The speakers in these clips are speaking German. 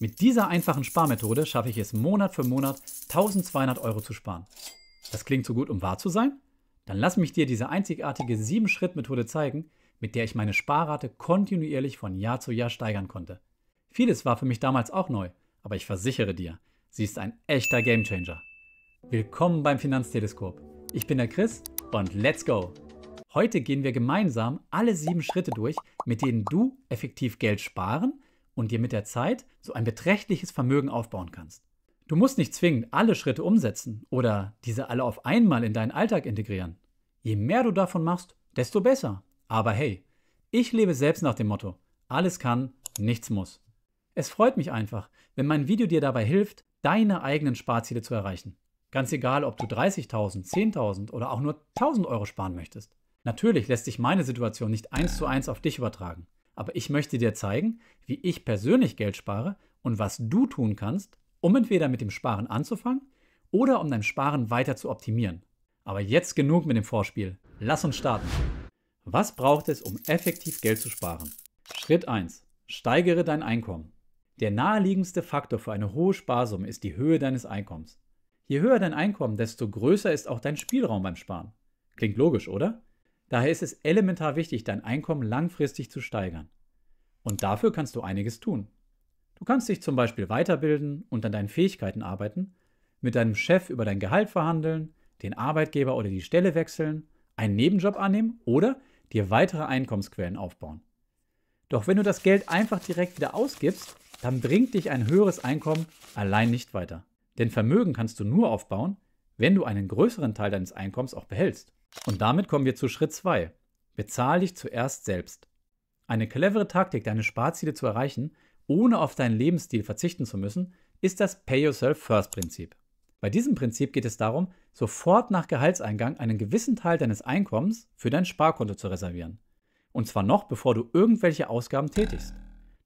Mit dieser einfachen Sparmethode schaffe ich es Monat für Monat 1200 Euro zu sparen. Das klingt so gut, um wahr zu sein? Dann lass mich dir diese einzigartige 7-Schritt-Methode zeigen, mit der ich meine Sparrate kontinuierlich von Jahr zu Jahr steigern konnte. Vieles war für mich damals auch neu, aber ich versichere dir, sie ist ein echter Gamechanger. Willkommen beim Finanzteleskop. Ich bin der Chris und let's go! Heute gehen wir gemeinsam alle 7 Schritte durch, mit denen du effektiv Geld sparen und dir mit der Zeit so ein beträchtliches Vermögen aufbauen kannst. Du musst nicht zwingend alle Schritte umsetzen oder diese alle auf einmal in deinen Alltag integrieren. Je mehr du davon machst, desto besser. Aber hey, ich lebe selbst nach dem Motto, alles kann, nichts muss. Es freut mich einfach, wenn mein Video dir dabei hilft, deine eigenen Sparziele zu erreichen. Ganz egal, ob du 30.000, 10.000 oder auch nur 1.000 Euro sparen möchtest. Natürlich lässt sich meine Situation nicht eins zu eins auf dich übertragen aber ich möchte dir zeigen, wie ich persönlich Geld spare und was du tun kannst, um entweder mit dem Sparen anzufangen oder um dein Sparen weiter zu optimieren. Aber jetzt genug mit dem Vorspiel. Lass uns starten. Was braucht es, um effektiv Geld zu sparen? Schritt 1. Steigere dein Einkommen. Der naheliegendste Faktor für eine hohe Sparsumme ist die Höhe deines Einkommens. Je höher dein Einkommen, desto größer ist auch dein Spielraum beim Sparen. Klingt logisch, oder? Daher ist es elementar wichtig, dein Einkommen langfristig zu steigern. Und dafür kannst du einiges tun. Du kannst dich zum Beispiel weiterbilden und an deinen Fähigkeiten arbeiten, mit deinem Chef über dein Gehalt verhandeln, den Arbeitgeber oder die Stelle wechseln, einen Nebenjob annehmen oder dir weitere Einkommensquellen aufbauen. Doch wenn du das Geld einfach direkt wieder ausgibst, dann bringt dich ein höheres Einkommen allein nicht weiter. Denn Vermögen kannst du nur aufbauen, wenn du einen größeren Teil deines Einkommens auch behältst. Und damit kommen wir zu Schritt 2. Bezahl dich zuerst selbst. Eine clevere Taktik, deine Sparziele zu erreichen, ohne auf deinen Lebensstil verzichten zu müssen, ist das Pay Yourself First Prinzip. Bei diesem Prinzip geht es darum, sofort nach Gehaltseingang einen gewissen Teil deines Einkommens für dein Sparkonto zu reservieren. Und zwar noch, bevor du irgendwelche Ausgaben tätigst.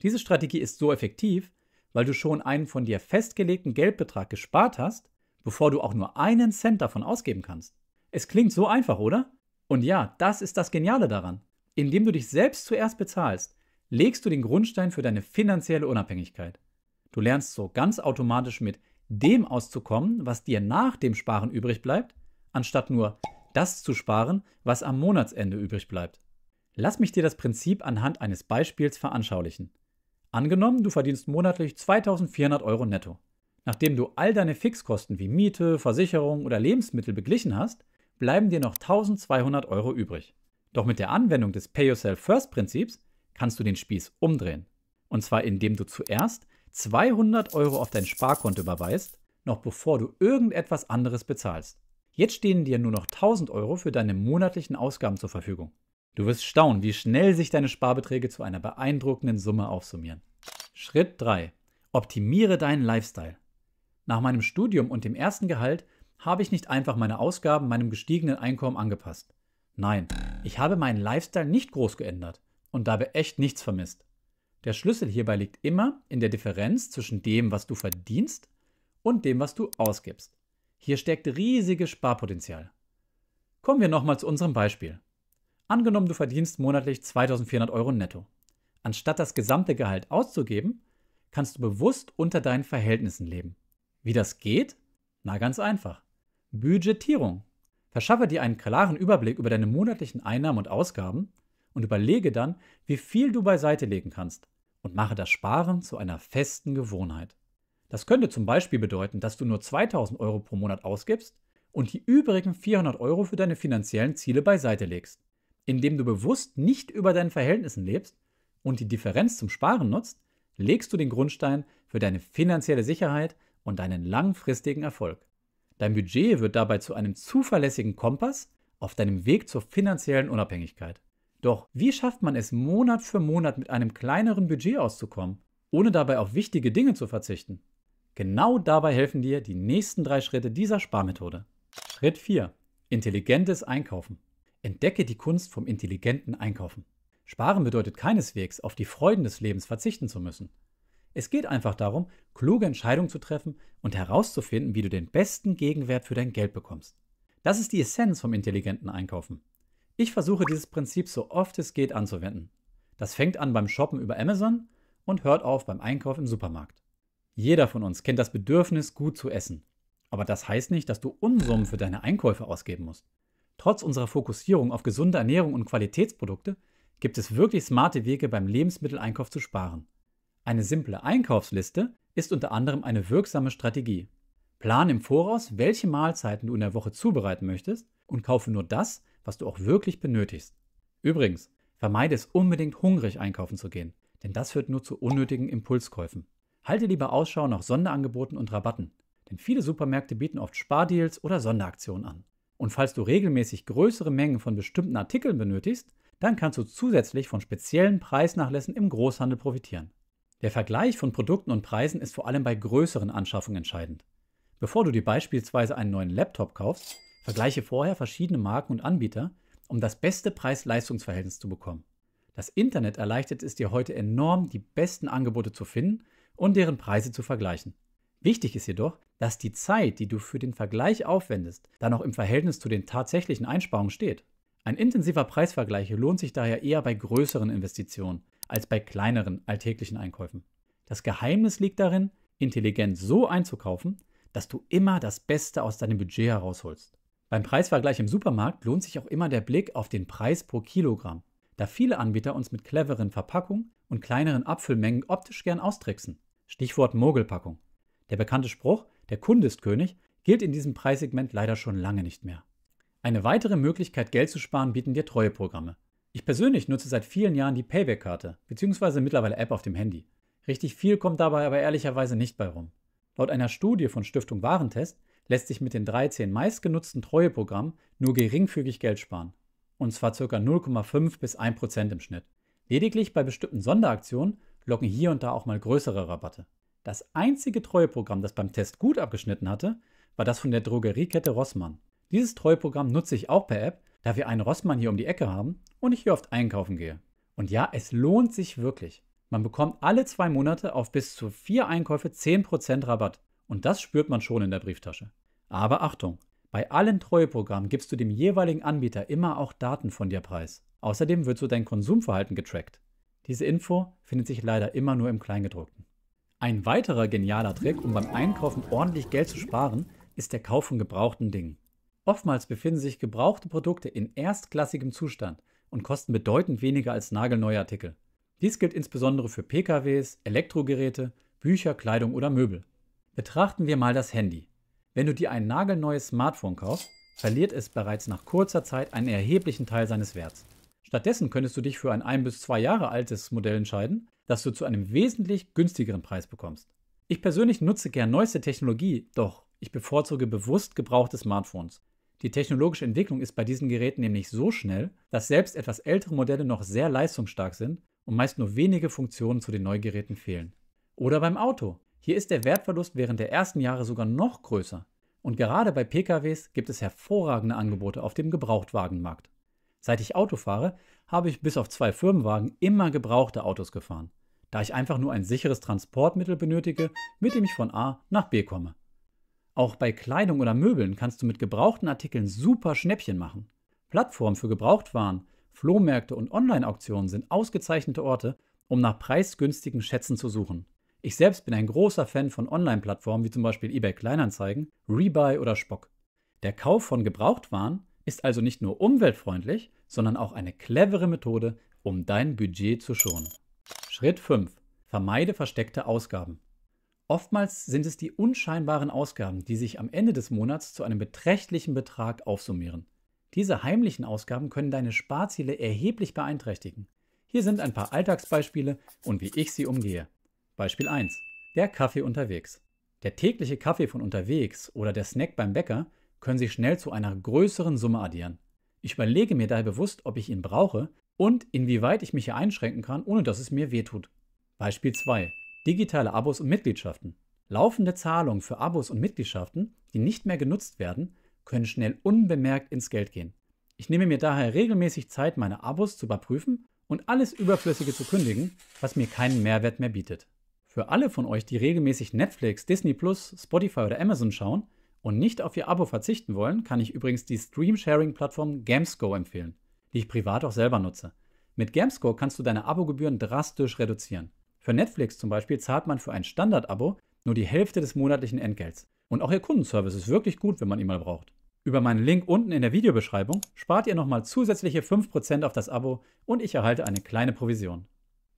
Diese Strategie ist so effektiv, weil du schon einen von dir festgelegten Geldbetrag gespart hast, bevor du auch nur einen Cent davon ausgeben kannst. Es klingt so einfach, oder? Und ja, das ist das Geniale daran. Indem du dich selbst zuerst bezahlst, legst du den Grundstein für deine finanzielle Unabhängigkeit. Du lernst so ganz automatisch mit dem auszukommen, was dir nach dem Sparen übrig bleibt, anstatt nur das zu sparen, was am Monatsende übrig bleibt. Lass mich dir das Prinzip anhand eines Beispiels veranschaulichen. Angenommen, du verdienst monatlich 2400 Euro netto. Nachdem du all deine Fixkosten wie Miete, Versicherung oder Lebensmittel beglichen hast, bleiben dir noch 1200 Euro übrig. Doch mit der Anwendung des Pay Yourself First Prinzips kannst du den Spieß umdrehen. Und zwar indem du zuerst 200 Euro auf dein Sparkonto überweist, noch bevor du irgendetwas anderes bezahlst. Jetzt stehen dir nur noch 1000 Euro für deine monatlichen Ausgaben zur Verfügung. Du wirst staunen, wie schnell sich deine Sparbeträge zu einer beeindruckenden Summe aufsummieren. Schritt 3. Optimiere deinen Lifestyle. Nach meinem Studium und dem ersten Gehalt habe ich nicht einfach meine Ausgaben meinem gestiegenen Einkommen angepasst. Nein, ich habe meinen Lifestyle nicht groß geändert und dabei echt nichts vermisst. Der Schlüssel hierbei liegt immer in der Differenz zwischen dem, was du verdienst und dem, was du ausgibst. Hier steckt riesiges Sparpotenzial. Kommen wir nochmal zu unserem Beispiel. Angenommen, du verdienst monatlich 2400 Euro netto. Anstatt das gesamte Gehalt auszugeben, kannst du bewusst unter deinen Verhältnissen leben. Wie das geht? Na ganz einfach. Budgetierung. Verschaffe dir einen klaren Überblick über deine monatlichen Einnahmen und Ausgaben und überlege dann, wie viel du beiseite legen kannst und mache das Sparen zu einer festen Gewohnheit. Das könnte zum Beispiel bedeuten, dass du nur 2000 Euro pro Monat ausgibst und die übrigen 400 Euro für deine finanziellen Ziele beiseite legst. Indem du bewusst nicht über deinen Verhältnissen lebst und die Differenz zum Sparen nutzt, legst du den Grundstein für deine finanzielle Sicherheit und deinen langfristigen Erfolg. Dein Budget wird dabei zu einem zuverlässigen Kompass auf deinem Weg zur finanziellen Unabhängigkeit. Doch wie schafft man es, Monat für Monat mit einem kleineren Budget auszukommen, ohne dabei auf wichtige Dinge zu verzichten? Genau dabei helfen dir die nächsten drei Schritte dieser Sparmethode. Schritt 4. Intelligentes Einkaufen. Entdecke die Kunst vom intelligenten Einkaufen. Sparen bedeutet keineswegs, auf die Freuden des Lebens verzichten zu müssen. Es geht einfach darum, kluge Entscheidungen zu treffen und herauszufinden, wie du den besten Gegenwert für dein Geld bekommst. Das ist die Essenz vom intelligenten Einkaufen. Ich versuche dieses Prinzip so oft es geht anzuwenden. Das fängt an beim Shoppen über Amazon und hört auf beim Einkauf im Supermarkt. Jeder von uns kennt das Bedürfnis, gut zu essen. Aber das heißt nicht, dass du Unsummen für deine Einkäufe ausgeben musst. Trotz unserer Fokussierung auf gesunde Ernährung und Qualitätsprodukte gibt es wirklich smarte Wege beim Lebensmitteleinkauf zu sparen. Eine simple Einkaufsliste ist unter anderem eine wirksame Strategie. Plan im Voraus, welche Mahlzeiten du in der Woche zubereiten möchtest und kaufe nur das, was du auch wirklich benötigst. Übrigens, vermeide es unbedingt hungrig einkaufen zu gehen, denn das führt nur zu unnötigen Impulskäufen. Halte lieber Ausschau nach Sonderangeboten und Rabatten, denn viele Supermärkte bieten oft Spardeals oder Sonderaktionen an. Und falls du regelmäßig größere Mengen von bestimmten Artikeln benötigst, dann kannst du zusätzlich von speziellen Preisnachlässen im Großhandel profitieren. Der Vergleich von Produkten und Preisen ist vor allem bei größeren Anschaffungen entscheidend. Bevor du dir beispielsweise einen neuen Laptop kaufst, vergleiche vorher verschiedene Marken und Anbieter, um das beste Preis-Leistungs-Verhältnis zu bekommen. Das Internet erleichtert es dir heute enorm, die besten Angebote zu finden und deren Preise zu vergleichen. Wichtig ist jedoch, dass die Zeit, die du für den Vergleich aufwendest, dann auch im Verhältnis zu den tatsächlichen Einsparungen steht. Ein intensiver Preisvergleich lohnt sich daher eher bei größeren Investitionen, als bei kleineren alltäglichen Einkäufen. Das Geheimnis liegt darin, intelligent so einzukaufen, dass du immer das Beste aus deinem Budget herausholst. Beim Preisvergleich im Supermarkt lohnt sich auch immer der Blick auf den Preis pro Kilogramm, da viele Anbieter uns mit cleveren Verpackungen und kleineren Apfelmengen optisch gern austricksen. Stichwort Mogelpackung. Der bekannte Spruch, der Kunde ist König, gilt in diesem Preissegment leider schon lange nicht mehr. Eine weitere Möglichkeit, Geld zu sparen, bieten dir Treueprogramme. Ich persönlich nutze seit vielen Jahren die Payback-Karte, bzw. mittlerweile App auf dem Handy. Richtig viel kommt dabei aber ehrlicherweise nicht bei rum. Laut einer Studie von Stiftung Warentest lässt sich mit den 13 meistgenutzten Treueprogrammen nur geringfügig Geld sparen. Und zwar ca. 0,5 bis 1% im Schnitt. Lediglich bei bestimmten Sonderaktionen locken hier und da auch mal größere Rabatte. Das einzige Treueprogramm, das beim Test gut abgeschnitten hatte, war das von der Drogeriekette Rossmann. Dieses Treueprogramm nutze ich auch per App da wir einen Rossmann hier um die Ecke haben und ich hier oft einkaufen gehe. Und ja, es lohnt sich wirklich. Man bekommt alle zwei Monate auf bis zu vier Einkäufe 10% Rabatt. Und das spürt man schon in der Brieftasche. Aber Achtung, bei allen Treueprogrammen gibst du dem jeweiligen Anbieter immer auch Daten von dir preis. Außerdem wird so dein Konsumverhalten getrackt. Diese Info findet sich leider immer nur im Kleingedruckten. Ein weiterer genialer Trick, um beim Einkaufen ordentlich Geld zu sparen, ist der Kauf von gebrauchten Dingen. Oftmals befinden sich gebrauchte Produkte in erstklassigem Zustand und kosten bedeutend weniger als nagelneue Artikel. Dies gilt insbesondere für PKWs, Elektrogeräte, Bücher, Kleidung oder Möbel. Betrachten wir mal das Handy. Wenn du dir ein nagelneues Smartphone kaufst, verliert es bereits nach kurzer Zeit einen erheblichen Teil seines Werts. Stattdessen könntest du dich für ein ein bis zwei Jahre altes Modell entscheiden, das du zu einem wesentlich günstigeren Preis bekommst. Ich persönlich nutze gern neueste Technologie, doch ich bevorzuge bewusst gebrauchte Smartphones, die technologische Entwicklung ist bei diesen Geräten nämlich so schnell, dass selbst etwas ältere Modelle noch sehr leistungsstark sind und meist nur wenige Funktionen zu den Neugeräten fehlen. Oder beim Auto. Hier ist der Wertverlust während der ersten Jahre sogar noch größer. Und gerade bei PKWs gibt es hervorragende Angebote auf dem Gebrauchtwagenmarkt. Seit ich Auto fahre, habe ich bis auf zwei Firmenwagen immer gebrauchte Autos gefahren, da ich einfach nur ein sicheres Transportmittel benötige, mit dem ich von A nach B komme. Auch bei Kleidung oder Möbeln kannst du mit gebrauchten Artikeln super Schnäppchen machen. Plattformen für Gebrauchtwaren, Flohmärkte und Online-Auktionen sind ausgezeichnete Orte, um nach preisgünstigen Schätzen zu suchen. Ich selbst bin ein großer Fan von Online-Plattformen wie zum Beispiel eBay Kleinanzeigen, Rebuy oder Spock. Der Kauf von Gebrauchtwaren ist also nicht nur umweltfreundlich, sondern auch eine clevere Methode, um dein Budget zu schonen. Schritt 5. Vermeide versteckte Ausgaben. Oftmals sind es die unscheinbaren Ausgaben, die sich am Ende des Monats zu einem beträchtlichen Betrag aufsummieren. Diese heimlichen Ausgaben können deine Sparziele erheblich beeinträchtigen. Hier sind ein paar Alltagsbeispiele und wie ich sie umgehe. Beispiel 1. Der Kaffee unterwegs. Der tägliche Kaffee von unterwegs oder der Snack beim Bäcker können sich schnell zu einer größeren Summe addieren. Ich überlege mir daher bewusst, ob ich ihn brauche und inwieweit ich mich hier einschränken kann, ohne dass es mir wehtut. Beispiel 2 digitale Abos und Mitgliedschaften. Laufende Zahlungen für Abos und Mitgliedschaften, die nicht mehr genutzt werden, können schnell unbemerkt ins Geld gehen. Ich nehme mir daher regelmäßig Zeit, meine Abos zu überprüfen und alles Überflüssige zu kündigen, was mir keinen Mehrwert mehr bietet. Für alle von euch, die regelmäßig Netflix, Disney Plus, Spotify oder Amazon schauen und nicht auf ihr Abo verzichten wollen, kann ich übrigens die Stream-Sharing-Plattform Gamesco empfehlen, die ich privat auch selber nutze. Mit Gamesco kannst du deine Abogebühren drastisch reduzieren. Für Netflix zum Beispiel zahlt man für ein Standard-Abo nur die Hälfte des monatlichen Entgelts. Und auch ihr Kundenservice ist wirklich gut, wenn man ihn mal braucht. Über meinen Link unten in der Videobeschreibung spart ihr nochmal zusätzliche 5% auf das Abo und ich erhalte eine kleine Provision.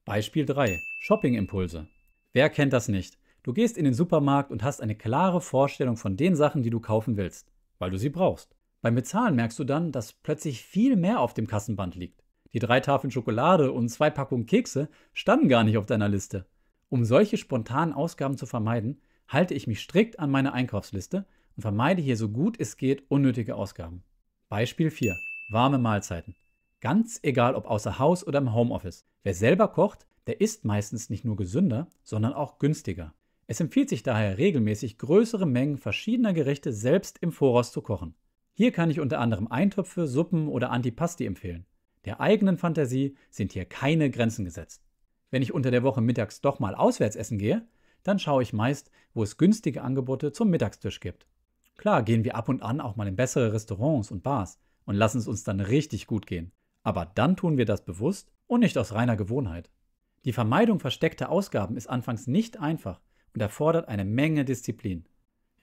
Beispiel 3. Shopping-Impulse. Wer kennt das nicht? Du gehst in den Supermarkt und hast eine klare Vorstellung von den Sachen, die du kaufen willst, weil du sie brauchst. Beim Bezahlen merkst du dann, dass plötzlich viel mehr auf dem Kassenband liegt die drei Tafeln Schokolade und zwei Packungen Kekse standen gar nicht auf deiner Liste. Um solche spontanen Ausgaben zu vermeiden, halte ich mich strikt an meine Einkaufsliste und vermeide hier so gut es geht unnötige Ausgaben. Beispiel 4. Warme Mahlzeiten. Ganz egal ob außer Haus oder im Homeoffice. Wer selber kocht, der isst meistens nicht nur gesünder, sondern auch günstiger. Es empfiehlt sich daher regelmäßig, größere Mengen verschiedener Gerichte selbst im Voraus zu kochen. Hier kann ich unter anderem Eintöpfe, Suppen oder Antipasti empfehlen. Der eigenen Fantasie sind hier keine Grenzen gesetzt. Wenn ich unter der Woche mittags doch mal auswärts essen gehe, dann schaue ich meist, wo es günstige Angebote zum Mittagstisch gibt. Klar gehen wir ab und an auch mal in bessere Restaurants und Bars und lassen es uns dann richtig gut gehen. Aber dann tun wir das bewusst und nicht aus reiner Gewohnheit. Die Vermeidung versteckter Ausgaben ist anfangs nicht einfach und erfordert eine Menge Disziplin.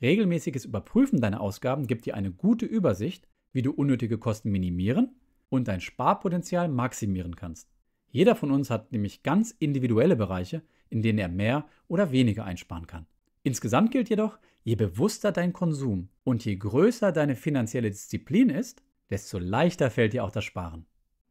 Regelmäßiges Überprüfen deiner Ausgaben gibt dir eine gute Übersicht, wie du unnötige Kosten minimieren und dein Sparpotenzial maximieren kannst. Jeder von uns hat nämlich ganz individuelle Bereiche, in denen er mehr oder weniger einsparen kann. Insgesamt gilt jedoch, je bewusster dein Konsum und je größer deine finanzielle Disziplin ist, desto leichter fällt dir auch das Sparen.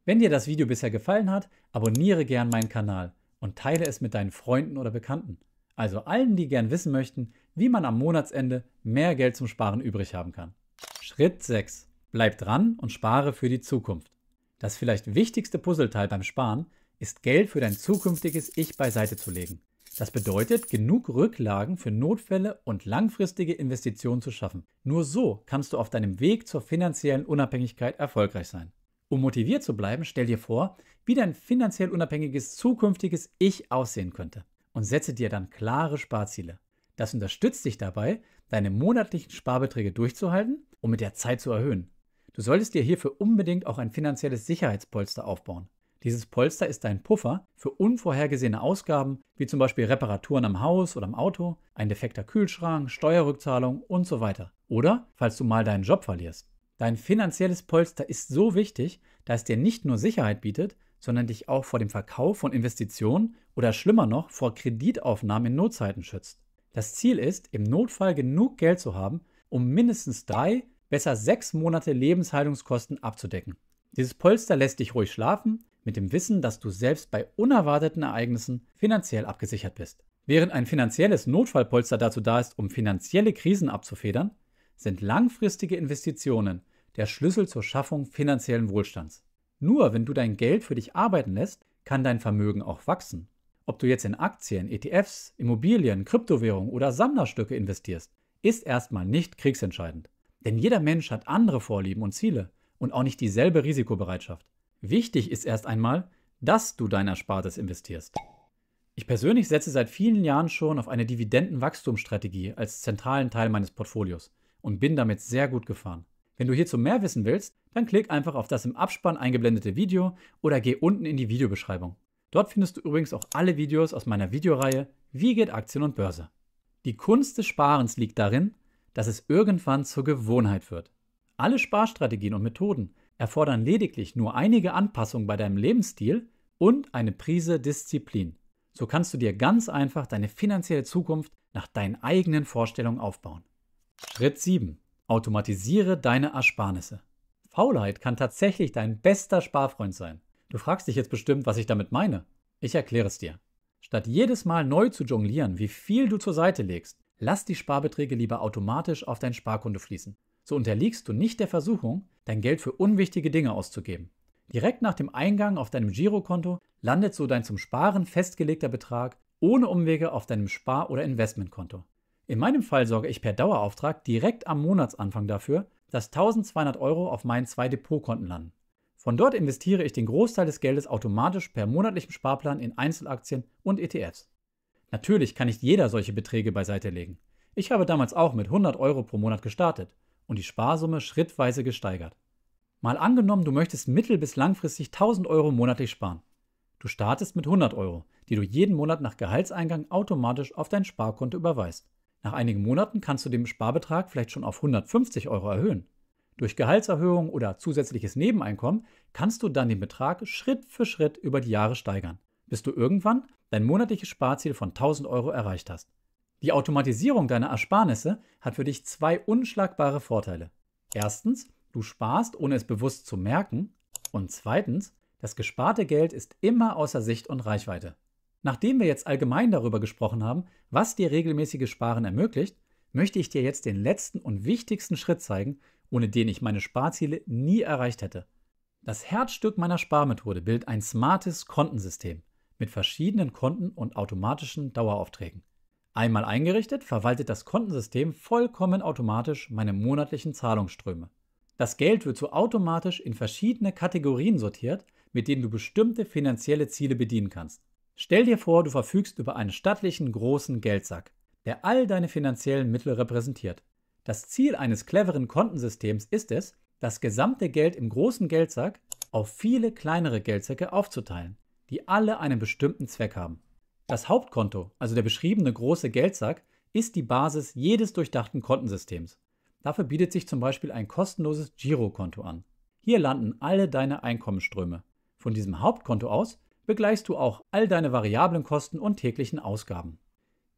Wenn dir das Video bisher gefallen hat, abonniere gern meinen Kanal und teile es mit deinen Freunden oder Bekannten. Also allen, die gern wissen möchten, wie man am Monatsende mehr Geld zum Sparen übrig haben kann. Schritt 6. Bleib dran und spare für die Zukunft. Das vielleicht wichtigste Puzzleteil beim Sparen ist Geld für dein zukünftiges Ich beiseite zu legen. Das bedeutet, genug Rücklagen für Notfälle und langfristige Investitionen zu schaffen. Nur so kannst du auf deinem Weg zur finanziellen Unabhängigkeit erfolgreich sein. Um motiviert zu bleiben, stell dir vor, wie dein finanziell unabhängiges zukünftiges Ich aussehen könnte und setze dir dann klare Sparziele. Das unterstützt dich dabei, deine monatlichen Sparbeträge durchzuhalten und mit der Zeit zu erhöhen. Du solltest dir hierfür unbedingt auch ein finanzielles Sicherheitspolster aufbauen. Dieses Polster ist dein Puffer für unvorhergesehene Ausgaben, wie zum Beispiel Reparaturen am Haus oder am Auto, ein defekter Kühlschrank, Steuerrückzahlung und so weiter. Oder falls du mal deinen Job verlierst. Dein finanzielles Polster ist so wichtig, da es dir nicht nur Sicherheit bietet, sondern dich auch vor dem Verkauf von Investitionen oder schlimmer noch vor Kreditaufnahmen in Notzeiten schützt. Das Ziel ist, im Notfall genug Geld zu haben, um mindestens drei besser sechs Monate Lebenshaltungskosten abzudecken. Dieses Polster lässt dich ruhig schlafen, mit dem Wissen, dass du selbst bei unerwarteten Ereignissen finanziell abgesichert bist. Während ein finanzielles Notfallpolster dazu da ist, um finanzielle Krisen abzufedern, sind langfristige Investitionen der Schlüssel zur Schaffung finanziellen Wohlstands. Nur wenn du dein Geld für dich arbeiten lässt, kann dein Vermögen auch wachsen. Ob du jetzt in Aktien, ETFs, Immobilien, Kryptowährungen oder Sammlerstücke investierst, ist erstmal nicht kriegsentscheidend. Denn jeder Mensch hat andere Vorlieben und Ziele und auch nicht dieselbe Risikobereitschaft. Wichtig ist erst einmal, dass du dein Erspartes investierst. Ich persönlich setze seit vielen Jahren schon auf eine Dividendenwachstumsstrategie als zentralen Teil meines Portfolios und bin damit sehr gut gefahren. Wenn du hierzu mehr wissen willst, dann klick einfach auf das im Abspann eingeblendete Video oder geh unten in die Videobeschreibung. Dort findest du übrigens auch alle Videos aus meiner Videoreihe Wie geht Aktien und Börse? Die Kunst des Sparens liegt darin, dass es irgendwann zur Gewohnheit wird. Alle Sparstrategien und Methoden erfordern lediglich nur einige Anpassungen bei deinem Lebensstil und eine Prise Disziplin. So kannst du dir ganz einfach deine finanzielle Zukunft nach deinen eigenen Vorstellungen aufbauen. Schritt 7. Automatisiere deine Ersparnisse. Faulheit kann tatsächlich dein bester Sparfreund sein. Du fragst dich jetzt bestimmt, was ich damit meine. Ich erkläre es dir. Statt jedes Mal neu zu jonglieren, wie viel du zur Seite legst, Lass die Sparbeträge lieber automatisch auf dein Sparkonto fließen. So unterliegst du nicht der Versuchung, dein Geld für unwichtige Dinge auszugeben. Direkt nach dem Eingang auf deinem Girokonto landet so dein zum Sparen festgelegter Betrag ohne Umwege auf deinem Spar- oder Investmentkonto. In meinem Fall sorge ich per Dauerauftrag direkt am Monatsanfang dafür, dass 1200 Euro auf meinen zwei Depotkonten landen. Von dort investiere ich den Großteil des Geldes automatisch per monatlichem Sparplan in Einzelaktien und ETFs. Natürlich kann nicht jeder solche Beträge beiseite legen. Ich habe damals auch mit 100 Euro pro Monat gestartet und die Sparsumme schrittweise gesteigert. Mal angenommen, du möchtest mittel- bis langfristig 1000 Euro monatlich sparen. Du startest mit 100 Euro, die du jeden Monat nach Gehaltseingang automatisch auf dein Sparkonto überweist. Nach einigen Monaten kannst du den Sparbetrag vielleicht schon auf 150 Euro erhöhen. Durch Gehaltserhöhung oder zusätzliches Nebeneinkommen kannst du dann den Betrag Schritt für Schritt über die Jahre steigern bis du irgendwann dein monatliches Sparziel von 1000 Euro erreicht hast. Die Automatisierung deiner Ersparnisse hat für dich zwei unschlagbare Vorteile. Erstens, du sparst, ohne es bewusst zu merken. Und zweitens, das gesparte Geld ist immer außer Sicht und Reichweite. Nachdem wir jetzt allgemein darüber gesprochen haben, was dir regelmäßiges Sparen ermöglicht, möchte ich dir jetzt den letzten und wichtigsten Schritt zeigen, ohne den ich meine Sparziele nie erreicht hätte. Das Herzstück meiner Sparmethode bildet ein smartes Kontensystem mit verschiedenen Konten und automatischen Daueraufträgen. Einmal eingerichtet, verwaltet das Kontensystem vollkommen automatisch meine monatlichen Zahlungsströme. Das Geld wird so automatisch in verschiedene Kategorien sortiert, mit denen du bestimmte finanzielle Ziele bedienen kannst. Stell dir vor, du verfügst über einen stattlichen großen Geldsack, der all deine finanziellen Mittel repräsentiert. Das Ziel eines cleveren Kontensystems ist es, das gesamte Geld im großen Geldsack auf viele kleinere Geldsäcke aufzuteilen die alle einen bestimmten Zweck haben. Das Hauptkonto, also der beschriebene große Geldsack, ist die Basis jedes durchdachten Kontensystems. Dafür bietet sich zum Beispiel ein kostenloses Girokonto an. Hier landen alle deine Einkommensströme. Von diesem Hauptkonto aus begleichst du auch all deine variablen Kosten und täglichen Ausgaben.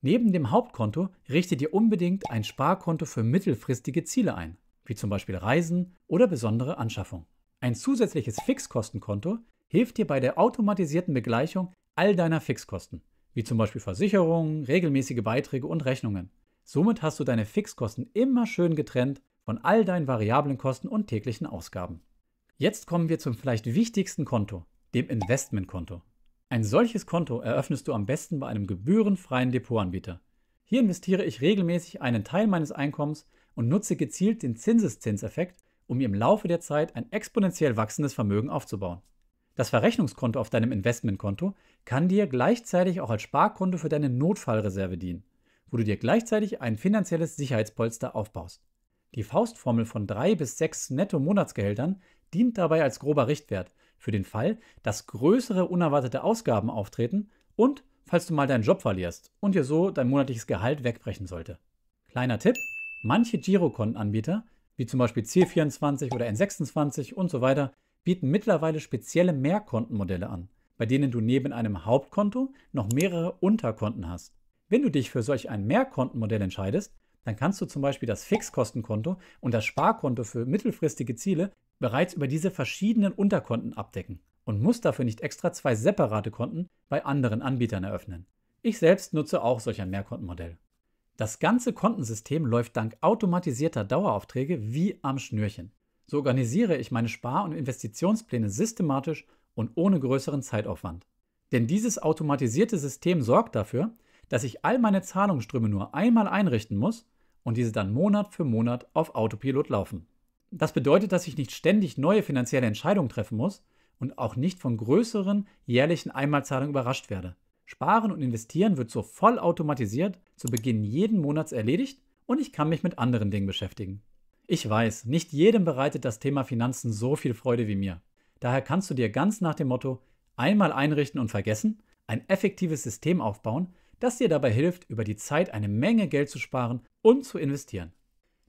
Neben dem Hauptkonto richte dir unbedingt ein Sparkonto für mittelfristige Ziele ein, wie zum Beispiel Reisen oder besondere Anschaffung. Ein zusätzliches Fixkostenkonto hilft dir bei der automatisierten Begleichung all deiner Fixkosten, wie zum Beispiel Versicherungen, regelmäßige Beiträge und Rechnungen. Somit hast du deine Fixkosten immer schön getrennt von all deinen variablen Kosten und täglichen Ausgaben. Jetzt kommen wir zum vielleicht wichtigsten Konto, dem Investmentkonto. Ein solches Konto eröffnest du am besten bei einem gebührenfreien Depotanbieter. Hier investiere ich regelmäßig einen Teil meines Einkommens und nutze gezielt den Zinseszinseffekt, um mir im Laufe der Zeit ein exponentiell wachsendes Vermögen aufzubauen. Das Verrechnungskonto auf deinem Investmentkonto kann dir gleichzeitig auch als Sparkonto für deine Notfallreserve dienen, wo du dir gleichzeitig ein finanzielles Sicherheitspolster aufbaust. Die Faustformel von drei bis sechs Netto-Monatsgehältern dient dabei als grober Richtwert für den Fall, dass größere unerwartete Ausgaben auftreten und falls du mal deinen Job verlierst und dir so dein monatliches Gehalt wegbrechen sollte. Kleiner Tipp: Manche Girokontenanbieter, wie zum Beispiel C24 oder N26 und so weiter, bieten mittlerweile spezielle Mehrkontenmodelle an, bei denen du neben einem Hauptkonto noch mehrere Unterkonten hast. Wenn du dich für solch ein Mehrkontenmodell entscheidest, dann kannst du zum Beispiel das Fixkostenkonto und das Sparkonto für mittelfristige Ziele bereits über diese verschiedenen Unterkonten abdecken und musst dafür nicht extra zwei separate Konten bei anderen Anbietern eröffnen. Ich selbst nutze auch solch ein Mehrkontenmodell. Das ganze Kontensystem läuft dank automatisierter Daueraufträge wie am Schnürchen. So organisiere ich meine Spar- und Investitionspläne systematisch und ohne größeren Zeitaufwand. Denn dieses automatisierte System sorgt dafür, dass ich all meine Zahlungsströme nur einmal einrichten muss und diese dann Monat für Monat auf Autopilot laufen. Das bedeutet, dass ich nicht ständig neue finanzielle Entscheidungen treffen muss und auch nicht von größeren jährlichen Einmalzahlungen überrascht werde. Sparen und Investieren wird so voll automatisiert zu Beginn jeden Monats erledigt und ich kann mich mit anderen Dingen beschäftigen. Ich weiß, nicht jedem bereitet das Thema Finanzen so viel Freude wie mir. Daher kannst du dir ganz nach dem Motto einmal einrichten und vergessen ein effektives System aufbauen, das dir dabei hilft, über die Zeit eine Menge Geld zu sparen und zu investieren.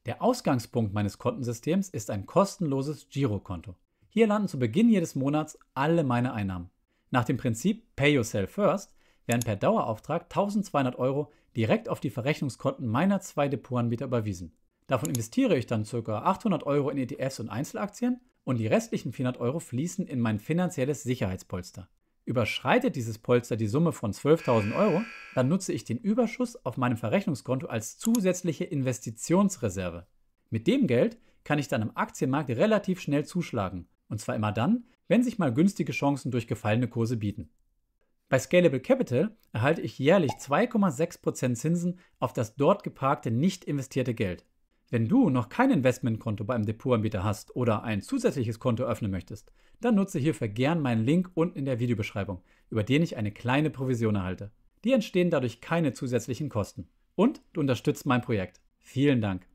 Der Ausgangspunkt meines Kontensystems ist ein kostenloses Girokonto. Hier landen zu Beginn jedes Monats alle meine Einnahmen. Nach dem Prinzip Pay Yourself First werden per Dauerauftrag 1200 Euro direkt auf die Verrechnungskonten meiner zwei Depotanbieter überwiesen. Davon investiere ich dann ca. 800 Euro in ETFs und Einzelaktien und die restlichen 400 Euro fließen in mein finanzielles Sicherheitspolster. Überschreitet dieses Polster die Summe von 12.000 Euro, dann nutze ich den Überschuss auf meinem Verrechnungskonto als zusätzliche Investitionsreserve. Mit dem Geld kann ich dann am Aktienmarkt relativ schnell zuschlagen, und zwar immer dann, wenn sich mal günstige Chancen durch gefallene Kurse bieten. Bei Scalable Capital erhalte ich jährlich 2,6% Zinsen auf das dort geparkte nicht investierte Geld. Wenn du noch kein Investmentkonto bei einem Depotanbieter hast oder ein zusätzliches Konto öffnen möchtest, dann nutze hierfür gern meinen Link unten in der Videobeschreibung, über den ich eine kleine Provision erhalte. Die entstehen dadurch keine zusätzlichen Kosten. Und du unterstützt mein Projekt. Vielen Dank.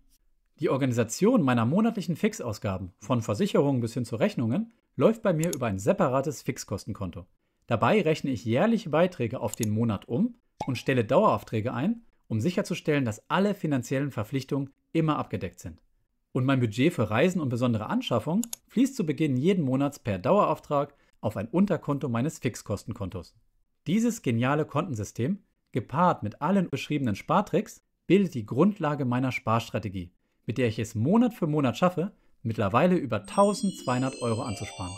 Die Organisation meiner monatlichen Fixausgaben, von Versicherungen bis hin zu Rechnungen, läuft bei mir über ein separates Fixkostenkonto. Dabei rechne ich jährliche Beiträge auf den Monat um und stelle Daueraufträge ein, um sicherzustellen, dass alle finanziellen Verpflichtungen immer abgedeckt sind. Und mein Budget für Reisen und besondere Anschaffungen fließt zu Beginn jeden Monats per Dauerauftrag auf ein Unterkonto meines Fixkostenkontos. Dieses geniale Kontensystem, gepaart mit allen beschriebenen Spartricks, bildet die Grundlage meiner Sparstrategie, mit der ich es Monat für Monat schaffe, mittlerweile über 1200 Euro anzusparen.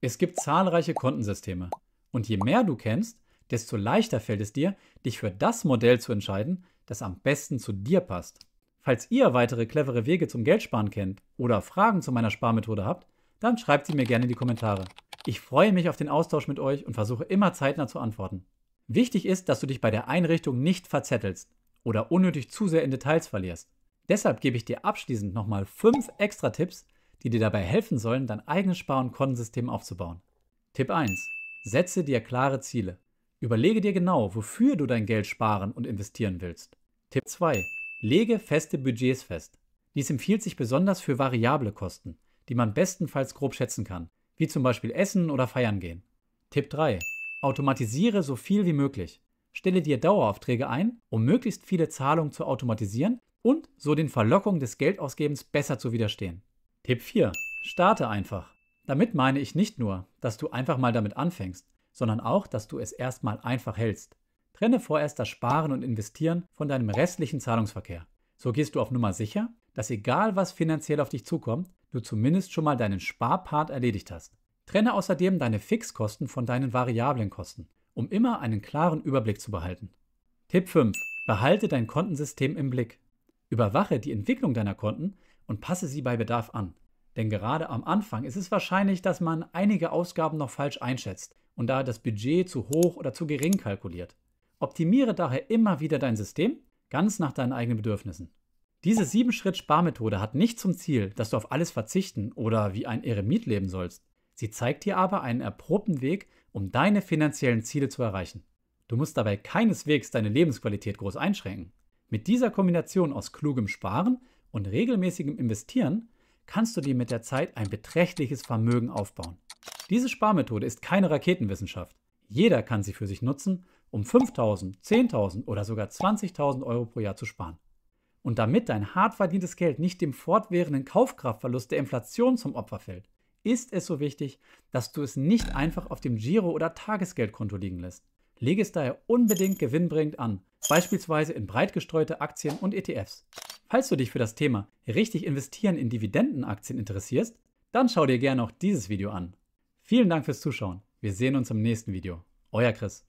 Es gibt zahlreiche Kontensysteme. Und je mehr du kennst, desto leichter fällt es dir, dich für das Modell zu entscheiden, das am besten zu dir passt. Falls ihr weitere clevere Wege zum Geldsparen kennt oder Fragen zu meiner Sparmethode habt, dann schreibt sie mir gerne in die Kommentare. Ich freue mich auf den Austausch mit euch und versuche immer zeitnah zu antworten. Wichtig ist, dass du dich bei der Einrichtung nicht verzettelst oder unnötig zu sehr in Details verlierst. Deshalb gebe ich dir abschließend nochmal fünf extra Tipps, die dir dabei helfen sollen, dein eigenes Spar- und Kontensystem aufzubauen. Tipp 1. Setze dir klare Ziele. Überlege dir genau, wofür du dein Geld sparen und investieren willst. Tipp 2. Lege feste Budgets fest. Dies empfiehlt sich besonders für variable Kosten, die man bestenfalls grob schätzen kann, wie zum Beispiel Essen oder Feiern gehen. Tipp 3. Automatisiere so viel wie möglich. Stelle dir Daueraufträge ein, um möglichst viele Zahlungen zu automatisieren und so den Verlockungen des Geldausgebens besser zu widerstehen. Tipp 4. Starte einfach. Damit meine ich nicht nur, dass du einfach mal damit anfängst, sondern auch, dass du es erstmal einfach hältst. Trenne vorerst das Sparen und Investieren von deinem restlichen Zahlungsverkehr. So gehst du auf Nummer sicher, dass egal was finanziell auf dich zukommt, du zumindest schon mal deinen Sparpart erledigt hast. Trenne außerdem deine Fixkosten von deinen variablen Kosten, um immer einen klaren Überblick zu behalten. Tipp 5. Behalte dein Kontensystem im Blick. Überwache die Entwicklung deiner Konten und passe sie bei Bedarf an. Denn gerade am Anfang ist es wahrscheinlich, dass man einige Ausgaben noch falsch einschätzt und da das Budget zu hoch oder zu gering kalkuliert. Optimiere daher immer wieder dein System, ganz nach deinen eigenen Bedürfnissen. Diese 7-Schritt-Sparmethode hat nicht zum Ziel, dass du auf alles verzichten oder wie ein Eremit leben sollst. Sie zeigt dir aber einen erprobten Weg, um deine finanziellen Ziele zu erreichen. Du musst dabei keineswegs deine Lebensqualität groß einschränken. Mit dieser Kombination aus klugem Sparen und regelmäßigem Investieren kannst du dir mit der Zeit ein beträchtliches Vermögen aufbauen. Diese Sparmethode ist keine Raketenwissenschaft. Jeder kann sie für sich nutzen um 5.000, 10.000 oder sogar 20.000 Euro pro Jahr zu sparen. Und damit dein hart verdientes Geld nicht dem fortwährenden Kaufkraftverlust der Inflation zum Opfer fällt, ist es so wichtig, dass du es nicht einfach auf dem Giro- oder Tagesgeldkonto liegen lässt. Lege es daher unbedingt gewinnbringend an, beispielsweise in breit gestreute Aktien und ETFs. Falls du dich für das Thema richtig investieren in Dividendenaktien interessierst, dann schau dir gerne auch dieses Video an. Vielen Dank fürs Zuschauen. Wir sehen uns im nächsten Video. Euer Chris.